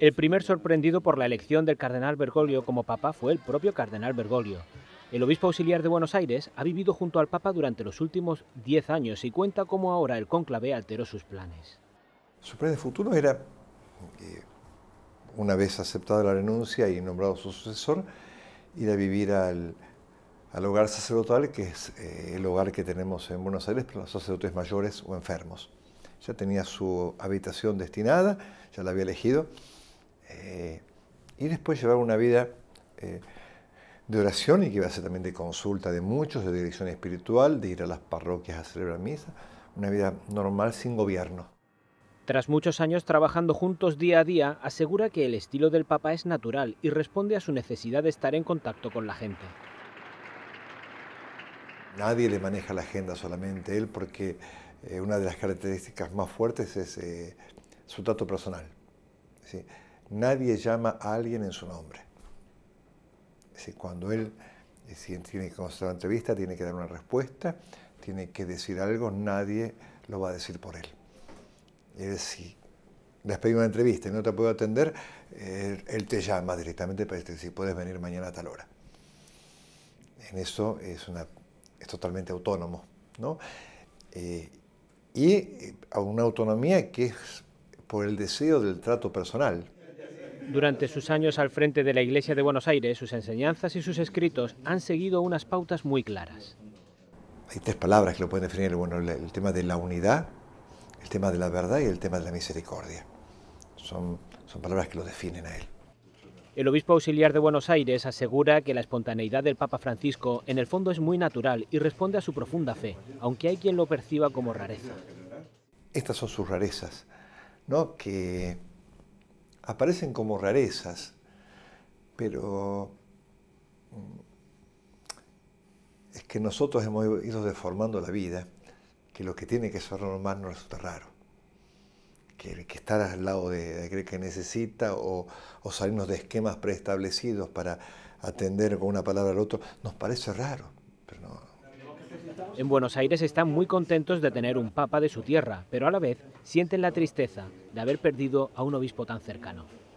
El primer sorprendido por la elección del cardenal Bergoglio como papa fue el propio cardenal Bergoglio. El obispo auxiliar de Buenos Aires ha vivido junto al papa durante los últimos 10 años y cuenta cómo ahora el cónclave alteró sus planes. Su plan de futuro era, eh, una vez aceptada la renuncia y nombrado su sucesor, ir a vivir al, al hogar sacerdotal, que es eh, el hogar que tenemos en Buenos Aires para los sacerdotes mayores o enfermos ya tenía su habitación destinada, ya la había elegido, eh, y después llevar una vida eh, de oración y que iba a ser también de consulta de muchos, de dirección espiritual, de ir a las parroquias a celebrar misa, una vida normal sin gobierno. Tras muchos años trabajando juntos día a día, asegura que el estilo del Papa es natural y responde a su necesidad de estar en contacto con la gente. Nadie le maneja la agenda, solamente él, porque eh, una de las características más fuertes es eh, su trato personal. Nadie llama a alguien en su nombre. cuando eh, él tiene que conocer la entrevista, tiene que dar una respuesta, tiene que decir algo, nadie lo va a decir por él. Es decir, le has pedido una entrevista y no te puedo atender, él, te llama directamente para decir si puedes venir mañana a tal hora. En eso es, una, es totalmente autónomo. ¿no? y eh, a una autonomía que es por el deseo del trato personal. Durante sus años al frente de la Iglesia de Buenos Aires, sus enseñanzas y sus escritos han seguido unas pautas muy claras. Hay tres palabras que lo pueden definir, bueno, el tema de la unidad, el tema de la verdad y el tema de la misericordia. Son, son palabras que lo definen a él. El obispo auxiliar de Buenos Aires asegura que la espontaneidad del Papa Francisco en el fondo es muy natural y responde a su profunda fe, aunque hay quien lo perciba como rareza. Estas son sus rarezas, ¿no? que aparecen como rarezas, pero mm, es que nosotros hemos ido deformando la vida, que lo que tiene que ser normal no resulta raro que, estar al lado de, aquel que necesita o, salirnos de esquemas preestablecidos para atender con una palabra al otro, nos parece raro, pero en Buenos Aires están muy contentos de tener un papa de su tierra, pero a la vez sienten la tristeza de haber perdido a un obispo tan cercano.